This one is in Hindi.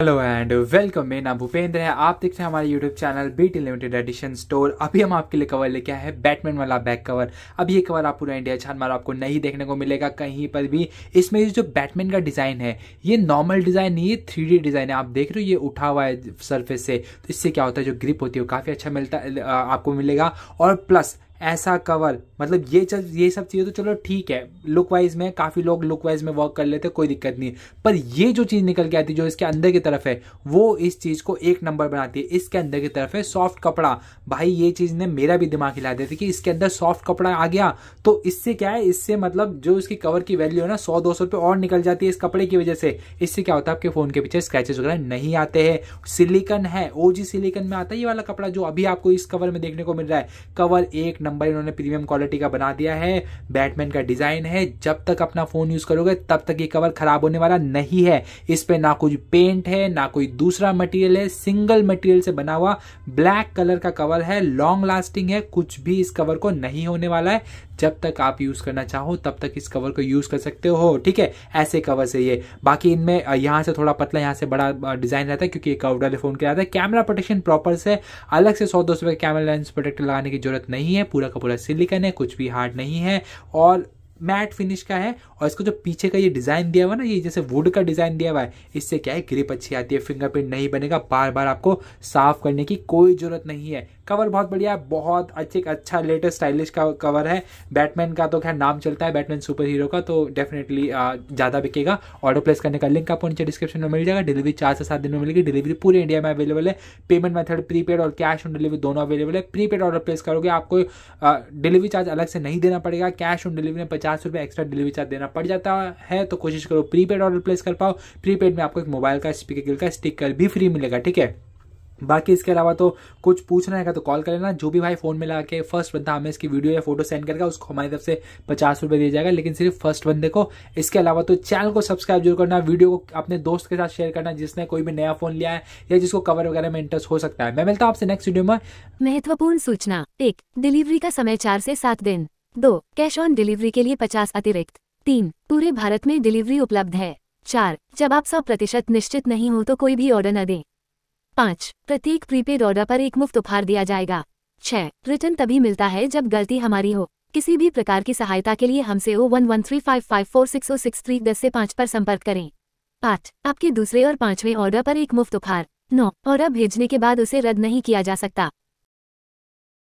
हेलो एंड वेलकम मेरा नाम भूपेंद्र है आप देख रहे हैं हमारे YouTube channel BT limited edition store अभी हम आपके लिए कवर लेके आए हैं बैटमैन वाला बैक कवर अब ये कवर आप पूरा इंडिया छान मारो आपको नहीं देखने को मिलेगा कहीं पर भी इसमें जो बैटमैन का डिज़ाइन है ये नॉर्मल डिज़ाइन नहीं है थ्री डिज़ाइन है आप देख रहे हो ये उठा हुआ है सर्फेस से तो इससे क्या होता है जो ग्रिप होती है वो काफ़ी अच्छा मिलता आपको मिलेगा और प्लस ऐसा कवर मतलब ये चल ये सब चीज़ें तो चलो ठीक है लुक वाइज में काफ़ी लोग लुक वाइज में वर्क कर लेते कोई दिक्कत नहीं पर ये जो चीज़ निकल के आती है जो इसके अंदर की तरफ है वो इस चीज़ को एक नंबर बनाती है इसके अंदर की तरफ है सॉफ्ट कपड़ा भाई ये चीज़ ने मेरा भी दिमाग हिला देती कि इसके अंदर सॉफ्ट कपड़ा आ गया तो इससे क्या है इससे मतलब जो इसकी कवर की वैल्यू है ना सौ दो सौ और निकल जाती है इस कपड़े की वजह से इससे क्या होता है आपके फ़ोन के पीछे स्क्रैचेस वगैरह नहीं आते हैं सिलिकन है ओ सिलिकन में आता है ये वाला कपड़ा जो अभी आपको इस कवर में देखने को मिल रहा है कवर एक नंबर नंबर इन्होंने प्रीमियम क्वालिटी का बना दिया है बैटमैन का डिजाइन है जब तक अपना फोन यूज करोगे तब तक ये कवर खराब होने वाला नहीं है इस पर ना कुछ पेंट है ना कोई दूसरा मटेरियल है सिंगल मटेरियल से बना हुआ ब्लैक कलर का कवर है लॉन्ग लास्टिंग है कुछ भी इस कवर को नहीं होने वाला है जब तक आप यूज करना चाहो तब तक इस कवर को यूज कर सकते हो ठीक है ऐसे कवर से ये बाकी इनमें यहाँ से थोड़ा पतला यहाँ से बड़ा डिजाइन रहता है क्योंकि एक वाले फोन के आता है कैमरा प्रोटेक्शन प्रॉपर से अलग से सौ दो सौ कैमरा लेंस प्रोटेक्टर लगाने की जरूरत नहीं है पूरा का पूरा सिलिकन है कुछ भी हार्ड नहीं है और मैट फिनिश का है और इसको जो पीछे का ये डिज़ाइन दिया हुआ ना ये जैसे वुड का डिज़ाइन दिया हुआ है इससे क्या है ग्रिप अच्छी आती है फिंगरप्रिंट नहीं बनेगा बार बार आपको साफ करने की कोई ज़रूरत नहीं है कवर बहुत बढ़िया है बहुत अच्छे अच्छा लेटेस्ट स्टाइलिश का कवर है बैटमैन का तो खैर नाम चलता है बैटमैन सुपर हीरो का तो डेफिनेटली ज़्यादा बिकेगा ऑर्डर प्लेस करने का लिंक आपको नीचे डिस्क्रिप्शन में मिल जाएगा डिलीवरी चार से सात दिन में मिलेगी डिलीवरी पूरे इंडिया में अवेलेबल है पेमेंट मेथड प्रीपेड और कैश ऑन डिलीवरी दोनों अवेलेबल है प्रीपेड ऑर्डर प्लेस करोगे आपको डिलीवरी चार्ज अलग से नहीं देना पड़ेगा कैश ऑन डिलीवरी में पचास पचास रुपये एक्स्ट्रा डिलीवरी चार्ज देना पड़ जाता है तो कोशिश करो प्रीपेड ऑर्डर प्लेस कर पाओ प्रीपेड में आपको एक मोबाइल का स्पीकर का स्टिकर भी फ्री मिलेगा ठीक है बाकी इसके अलावा तो कुछ पूछना है तो कॉल कर लेना जो भी भाई फोन में ला के फर्स्ट बंदा हमें इसकी वीडियो या फोटो सेंड करेगा उसको हमारी तरफ से पचास रुपये दिया जाएगा लेकिन सिर्फ फर्स्ट बंदे को इसके अलावा तो चैनल को सब्सक्राइब जरूर करना वीडियो को अपने दोस्त के साथ शेयर करना जिसने कोई भी नया फोन लिया है या जिसको कवर वगैरह में इंटरेस्ट हो सकता है मैं मिलता हूँ आपसे नेक्स्ट वीडियो में महत्वपूर्ण सूचना एक डिलीवरी का समय चार से सात दिन दो कैश ऑन डिलीवरी के लिए पचास अतिरिक्त तीन पूरे भारत में डिलीवरी उपलब्ध है चार जब आप सौ प्रतिशत निश्चित नहीं हो तो कोई भी ऑर्डर न दें पाँच प्रत्येक प्रीपेड ऑर्डर पर एक मुफ्त उपहार दिया जाएगा छः रिटर्न तभी मिलता है जब गलती हमारी हो किसी भी प्रकार की सहायता के लिए हमसे O one one three five five four six O six three दस से पाँच पर संपर्क करें आठ आपके दूसरे और पाँचवें ऑर्डर पर एक मुफ्त उपहार नौ ऑर्डर भेजने के बाद उसे रद्द नहीं किया जा सकता